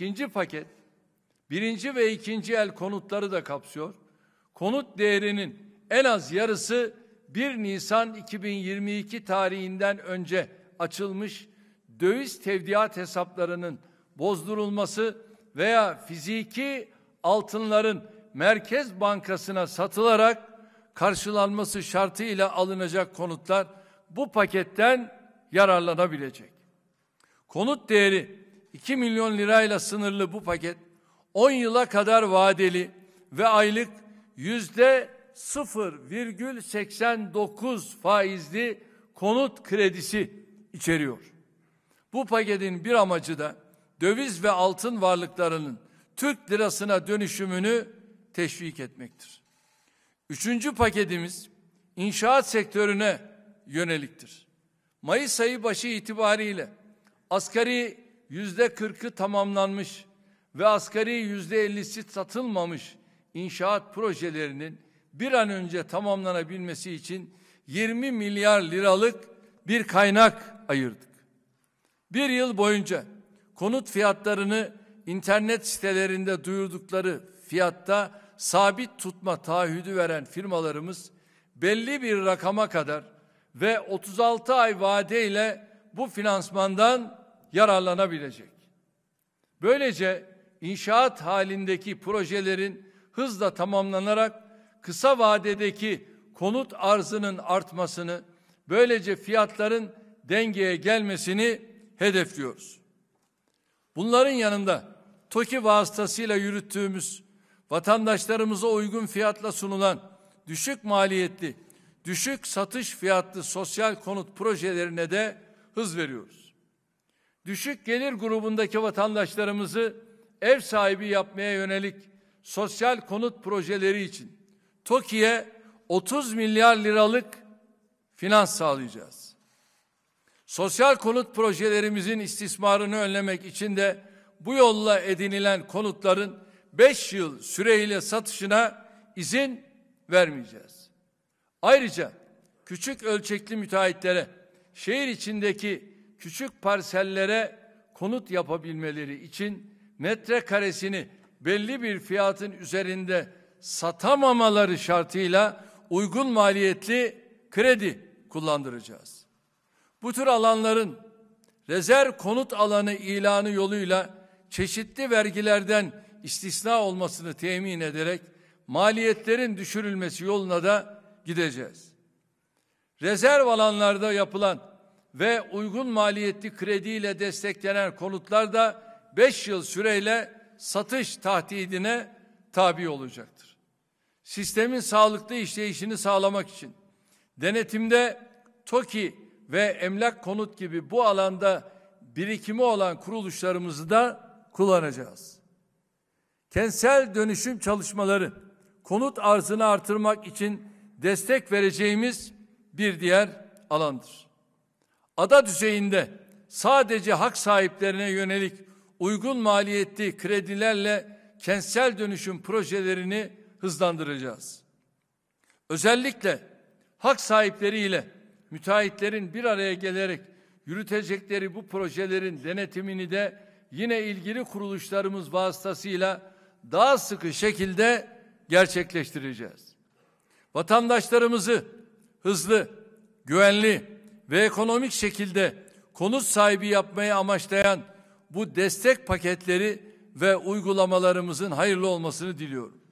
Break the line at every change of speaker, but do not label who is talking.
İkinci paket birinci ve ikinci el konutları da kapsıyor. Konut değerinin en az yarısı 1 Nisan 2022 tarihinden önce açılmış döviz tevdiat hesaplarının bozdurulması veya fiziki altınların Merkez Bankası'na satılarak karşılanması şartıyla alınacak konutlar bu paketten yararlanabilecek. Konut değeri 2 milyon lirayla sınırlı bu paket 10 yıla kadar vadeli ve aylık yüzde 0,89 faizli konut kredisi içeriyor. Bu paketin bir amacı da döviz ve altın varlıklarının Türk lirasına dönüşümünü teşvik etmektir. Üçüncü paketimiz inşaat sektörüne yöneliktir. Mayıs ayı başı itibariyle asgari yüzde kırkı tamamlanmış ve asgari yüzde ellisi satılmamış inşaat projelerinin bir an önce tamamlanabilmesi için 20 milyar liralık bir kaynak ayırdık. Bir yıl boyunca konut fiyatlarını internet sitelerinde duyurdukları fiyatta sabit tutma taahhüdü veren firmalarımız belli bir rakama kadar ve 36 ay vadeyle bu finansmandan yararlanabilecek. Böylece inşaat halindeki projelerin hızla tamamlanarak kısa vadedeki konut arzının artmasını, böylece fiyatların dengeye gelmesini hedefliyoruz. Bunların yanında TOKİ vasıtasıyla yürüttüğümüz vatandaşlarımıza uygun fiyatla sunulan düşük maliyetli, düşük satış fiyatlı sosyal konut projelerine de hız veriyoruz düşük gelir grubundaki vatandaşlarımızı ev sahibi yapmaya yönelik sosyal konut projeleri için TOKİ'ye 30 milyar liralık finans sağlayacağız. Sosyal konut projelerimizin istismarını önlemek için de bu yolla edinilen konutların 5 yıl süreyle satışına izin vermeyeceğiz. Ayrıca küçük ölçekli müteahhitlere şehir içindeki küçük parsellere konut yapabilmeleri için metrekaresini belli bir fiyatın üzerinde satamamaları şartıyla uygun maliyetli kredi kullandıracağız. Bu tür alanların rezerv konut alanı ilanı yoluyla çeşitli vergilerden istisna olmasını temin ederek maliyetlerin düşürülmesi yoluna da gideceğiz. Rezerv alanlarda yapılan ve uygun maliyetli krediyle desteklenen konutlar da 5 yıl süreyle satış tahdidine tabi olacaktır. Sistemin sağlıklı işleyişini sağlamak için denetimde TOKİ ve emlak konut gibi bu alanda birikimi olan kuruluşlarımızı da kullanacağız. Kentsel dönüşüm çalışmaları konut arzını artırmak için destek vereceğimiz bir diğer alandır ada düzeyinde sadece hak sahiplerine yönelik uygun maliyetli kredilerle kentsel dönüşüm projelerini hızlandıracağız. Özellikle hak sahipleriyle müteahhitlerin bir araya gelerek yürütecekleri bu projelerin denetimini de yine ilgili kuruluşlarımız vasıtasıyla daha sıkı şekilde gerçekleştireceğiz. Vatandaşlarımızı hızlı, güvenli, ve ekonomik şekilde konut sahibi yapmayı amaçlayan bu destek paketleri ve uygulamalarımızın hayırlı olmasını diliyorum.